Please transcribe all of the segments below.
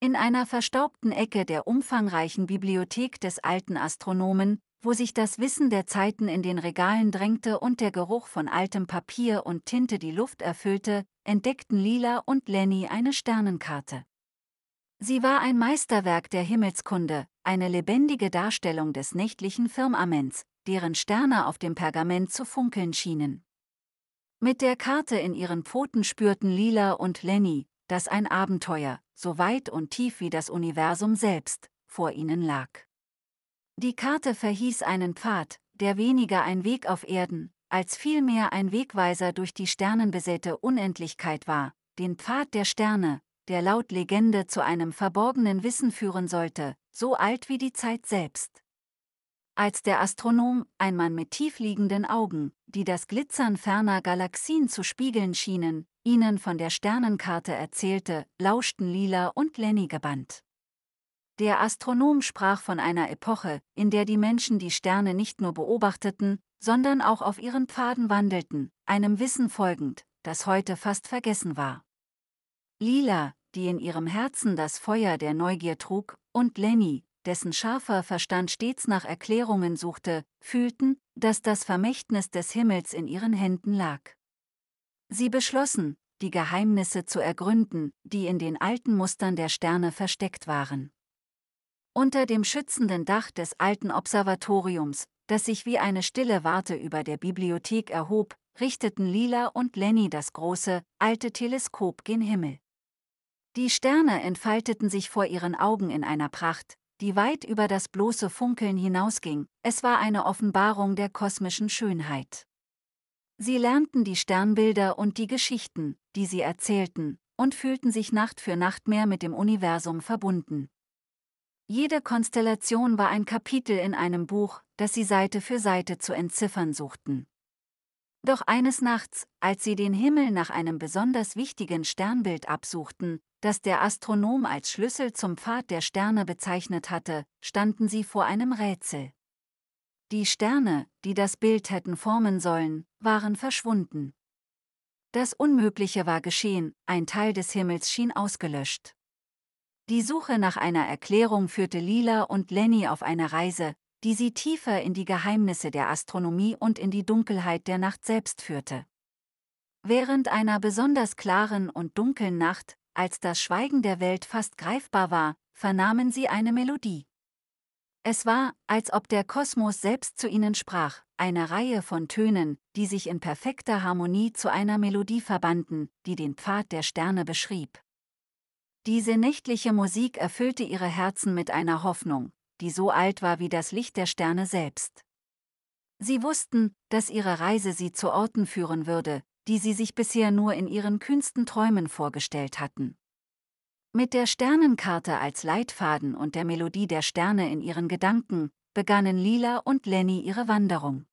In einer verstaubten Ecke der umfangreichen Bibliothek des alten Astronomen, wo sich das Wissen der Zeiten in den Regalen drängte und der Geruch von altem Papier und Tinte die Luft erfüllte, entdeckten Lila und Lenny eine Sternenkarte. Sie war ein Meisterwerk der Himmelskunde, eine lebendige Darstellung des nächtlichen Firmaments, deren Sterne auf dem Pergament zu funkeln schienen. Mit der Karte in ihren Pfoten spürten Lila und Lenny, dass ein Abenteuer, so weit und tief wie das Universum selbst, vor ihnen lag. Die Karte verhieß einen Pfad, der weniger ein Weg auf Erden, als vielmehr ein Wegweiser durch die sternenbesäte Unendlichkeit war, den Pfad der Sterne, der laut Legende zu einem verborgenen Wissen führen sollte, so alt wie die Zeit selbst. Als der Astronom, ein Mann mit tiefliegenden Augen, die das Glitzern ferner Galaxien zu spiegeln schienen, ihnen von der Sternenkarte erzählte, lauschten Lila und Lenny gebannt. Der Astronom sprach von einer Epoche, in der die Menschen die Sterne nicht nur beobachteten, sondern auch auf ihren Pfaden wandelten, einem Wissen folgend, das heute fast vergessen war. Lila, die in ihrem Herzen das Feuer der Neugier trug, und Lenny, dessen scharfer Verstand stets nach Erklärungen suchte, fühlten, dass das Vermächtnis des Himmels in ihren Händen lag. Sie beschlossen, die Geheimnisse zu ergründen, die in den alten Mustern der Sterne versteckt waren. Unter dem schützenden Dach des alten Observatoriums, das sich wie eine stille Warte über der Bibliothek erhob, richteten Lila und Lenny das große, alte Teleskop gen Himmel. Die Sterne entfalteten sich vor ihren Augen in einer Pracht, die weit über das bloße Funkeln hinausging, es war eine Offenbarung der kosmischen Schönheit. Sie lernten die Sternbilder und die Geschichten, die sie erzählten, und fühlten sich Nacht für Nacht mehr mit dem Universum verbunden. Jede Konstellation war ein Kapitel in einem Buch, das sie Seite für Seite zu entziffern suchten. Doch eines Nachts, als sie den Himmel nach einem besonders wichtigen Sternbild absuchten, das der Astronom als Schlüssel zum Pfad der Sterne bezeichnet hatte, standen sie vor einem Rätsel. Die Sterne, die das Bild hätten formen sollen, waren verschwunden. Das Unmögliche war geschehen, ein Teil des Himmels schien ausgelöscht. Die Suche nach einer Erklärung führte Lila und Lenny auf eine Reise, die sie tiefer in die Geheimnisse der Astronomie und in die Dunkelheit der Nacht selbst führte. Während einer besonders klaren und dunklen Nacht, als das Schweigen der Welt fast greifbar war, vernahmen sie eine Melodie. Es war, als ob der Kosmos selbst zu ihnen sprach, eine Reihe von Tönen, die sich in perfekter Harmonie zu einer Melodie verbanden, die den Pfad der Sterne beschrieb. Diese nächtliche Musik erfüllte ihre Herzen mit einer Hoffnung, die so alt war wie das Licht der Sterne selbst. Sie wussten, dass ihre Reise sie zu Orten führen würde, die sie sich bisher nur in ihren kühnsten Träumen vorgestellt hatten. Mit der Sternenkarte als Leitfaden und der Melodie der Sterne in ihren Gedanken begannen Lila und Lenny ihre Wanderung.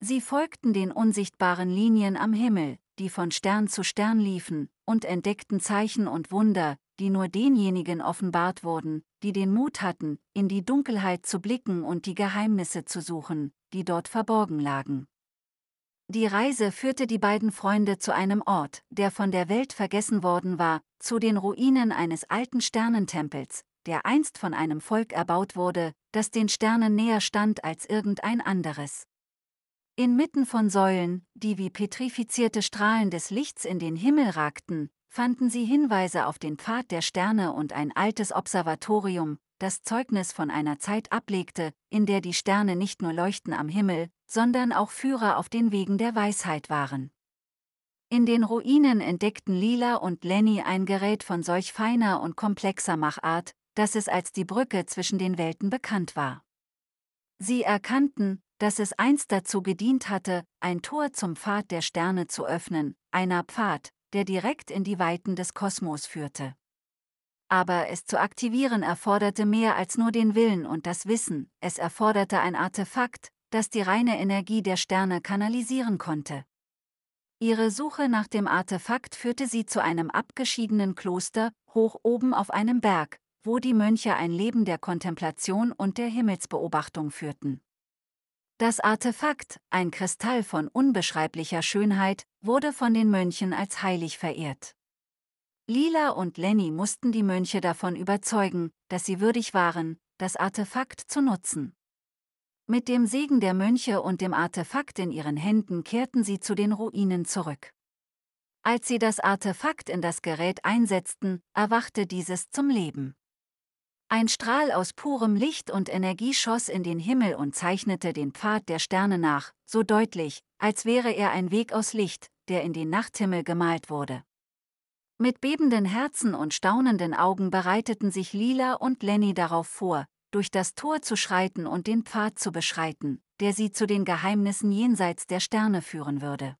Sie folgten den unsichtbaren Linien am Himmel, die von Stern zu Stern liefen, und entdeckten Zeichen und Wunder, die nur denjenigen offenbart wurden, die den Mut hatten, in die Dunkelheit zu blicken und die Geheimnisse zu suchen, die dort verborgen lagen. Die Reise führte die beiden Freunde zu einem Ort, der von der Welt vergessen worden war, zu den Ruinen eines alten Sternentempels, der einst von einem Volk erbaut wurde, das den Sternen näher stand als irgendein anderes. Inmitten von Säulen, die wie petrifizierte Strahlen des Lichts in den Himmel ragten, fanden sie Hinweise auf den Pfad der Sterne und ein altes Observatorium, das Zeugnis von einer Zeit ablegte, in der die Sterne nicht nur leuchten am Himmel, sondern auch Führer auf den Wegen der Weisheit waren. In den Ruinen entdeckten Lila und Lenny ein Gerät von solch feiner und komplexer Machart, dass es als die Brücke zwischen den Welten bekannt war. Sie erkannten, dass es einst dazu gedient hatte, ein Tor zum Pfad der Sterne zu öffnen, einer Pfad, der direkt in die Weiten des Kosmos führte. Aber es zu aktivieren erforderte mehr als nur den Willen und das Wissen, es erforderte ein Artefakt, das die reine Energie der Sterne kanalisieren konnte. Ihre Suche nach dem Artefakt führte sie zu einem abgeschiedenen Kloster, hoch oben auf einem Berg, wo die Mönche ein Leben der Kontemplation und der Himmelsbeobachtung führten. Das Artefakt, ein Kristall von unbeschreiblicher Schönheit, wurde von den Mönchen als heilig verehrt. Lila und Lenny mussten die Mönche davon überzeugen, dass sie würdig waren, das Artefakt zu nutzen. Mit dem Segen der Mönche und dem Artefakt in ihren Händen kehrten sie zu den Ruinen zurück. Als sie das Artefakt in das Gerät einsetzten, erwachte dieses zum Leben. Ein Strahl aus purem Licht und Energie schoss in den Himmel und zeichnete den Pfad der Sterne nach, so deutlich, als wäre er ein Weg aus Licht, der in den Nachthimmel gemalt wurde. Mit bebenden Herzen und staunenden Augen bereiteten sich Lila und Lenny darauf vor, durch das Tor zu schreiten und den Pfad zu beschreiten, der sie zu den Geheimnissen jenseits der Sterne führen würde.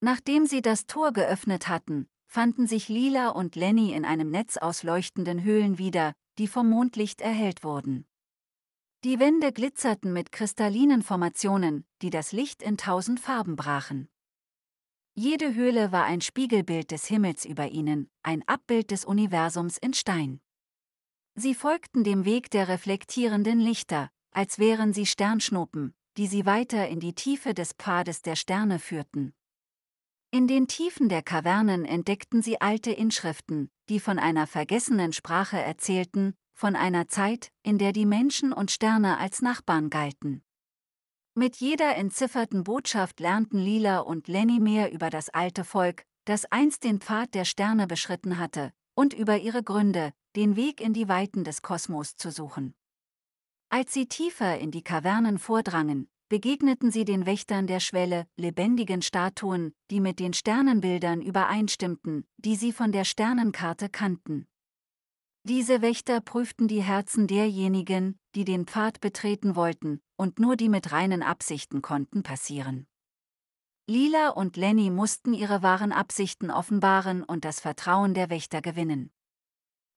Nachdem sie das Tor geöffnet hatten, fanden sich Lila und Lenny in einem Netz aus leuchtenden Höhlen wieder, die vom Mondlicht erhellt wurden. Die Wände glitzerten mit kristallinen Formationen, die das Licht in tausend Farben brachen. Jede Höhle war ein Spiegelbild des Himmels über ihnen, ein Abbild des Universums in Stein. Sie folgten dem Weg der reflektierenden Lichter, als wären sie Sternschnuppen, die sie weiter in die Tiefe des Pfades der Sterne führten. In den Tiefen der Kavernen entdeckten sie alte Inschriften, die von einer vergessenen Sprache erzählten, von einer Zeit, in der die Menschen und Sterne als Nachbarn galten. Mit jeder entzifferten Botschaft lernten Lila und Lenny mehr über das alte Volk, das einst den Pfad der Sterne beschritten hatte, und über ihre Gründe, den Weg in die Weiten des Kosmos zu suchen. Als sie tiefer in die Kavernen vordrangen, begegneten sie den Wächtern der Schwelle, lebendigen Statuen, die mit den Sternenbildern übereinstimmten, die sie von der Sternenkarte kannten. Diese Wächter prüften die Herzen derjenigen, die den Pfad betreten wollten, und nur die mit reinen Absichten konnten passieren. Lila und Lenny mussten ihre wahren Absichten offenbaren und das Vertrauen der Wächter gewinnen.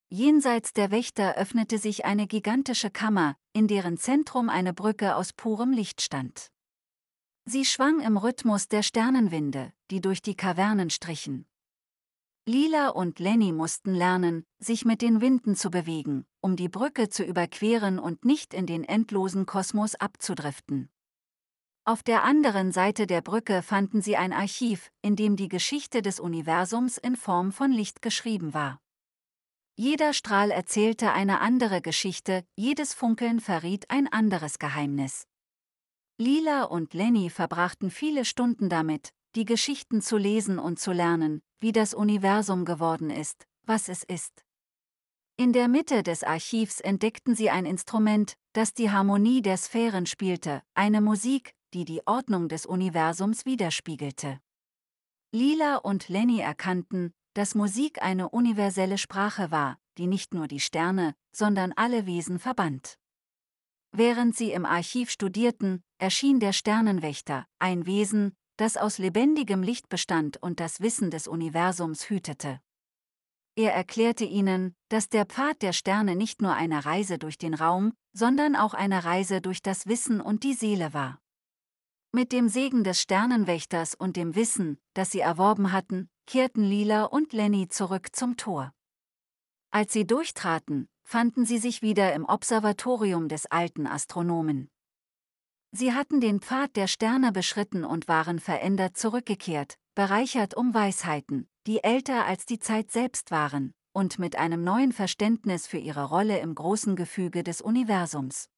Jenseits der Wächter öffnete sich eine gigantische Kammer, in deren Zentrum eine Brücke aus purem Licht stand. Sie schwang im Rhythmus der Sternenwinde, die durch die Kavernen strichen. Lila und Lenny mussten lernen, sich mit den Winden zu bewegen, um die Brücke zu überqueren und nicht in den endlosen Kosmos abzudriften. Auf der anderen Seite der Brücke fanden sie ein Archiv, in dem die Geschichte des Universums in Form von Licht geschrieben war. Jeder Strahl erzählte eine andere Geschichte, jedes Funkeln verriet ein anderes Geheimnis. Lila und Lenny verbrachten viele Stunden damit, die Geschichten zu lesen und zu lernen, wie das Universum geworden ist, was es ist. In der Mitte des Archivs entdeckten sie ein Instrument, das die Harmonie der Sphären spielte, eine Musik, die die Ordnung des Universums widerspiegelte. Lila und Lenny erkannten, dass Musik eine universelle Sprache war, die nicht nur die Sterne, sondern alle Wesen verband. Während sie im Archiv studierten, erschien der Sternenwächter, ein Wesen, das aus lebendigem Licht bestand und das Wissen des Universums hütete. Er erklärte ihnen, dass der Pfad der Sterne nicht nur eine Reise durch den Raum, sondern auch eine Reise durch das Wissen und die Seele war. Mit dem Segen des Sternenwächters und dem Wissen, das sie erworben hatten, kehrten Lila und Lenny zurück zum Tor. Als sie durchtraten, fanden sie sich wieder im Observatorium des alten Astronomen. Sie hatten den Pfad der Sterne beschritten und waren verändert zurückgekehrt, bereichert um Weisheiten, die älter als die Zeit selbst waren, und mit einem neuen Verständnis für ihre Rolle im großen Gefüge des Universums.